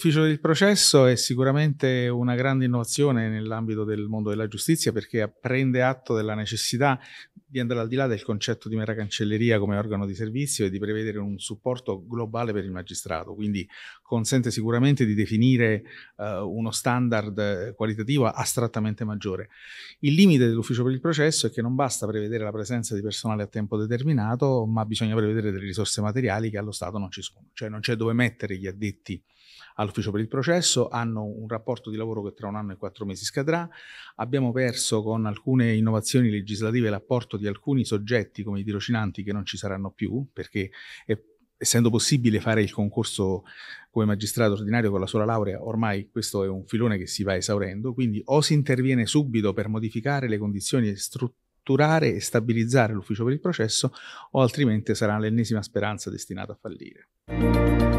L'ufficio del processo è sicuramente una grande innovazione nell'ambito del mondo della giustizia perché prende atto della necessità di andare al di là del concetto di mera cancelleria come organo di servizio e di prevedere un supporto globale per il magistrato, quindi consente sicuramente di definire eh, uno standard qualitativo astrattamente maggiore. Il limite dell'ufficio per il processo è che non basta prevedere la presenza di personale a tempo determinato, ma bisogna prevedere delle risorse materiali che allo Stato non ci sono, cioè non c'è dove mettere gli addetti all'ufficio per il processo, hanno un rapporto di lavoro che tra un anno e quattro mesi scadrà, abbiamo perso con alcune innovazioni legislative l'apporto di alcuni soggetti come i tirocinanti che non ci saranno più, perché è, essendo possibile fare il concorso come magistrato ordinario con la sola laurea, ormai questo è un filone che si va esaurendo, quindi o si interviene subito per modificare le condizioni strutturali e stabilizzare l'ufficio per il processo o altrimenti sarà l'ennesima speranza destinata a fallire.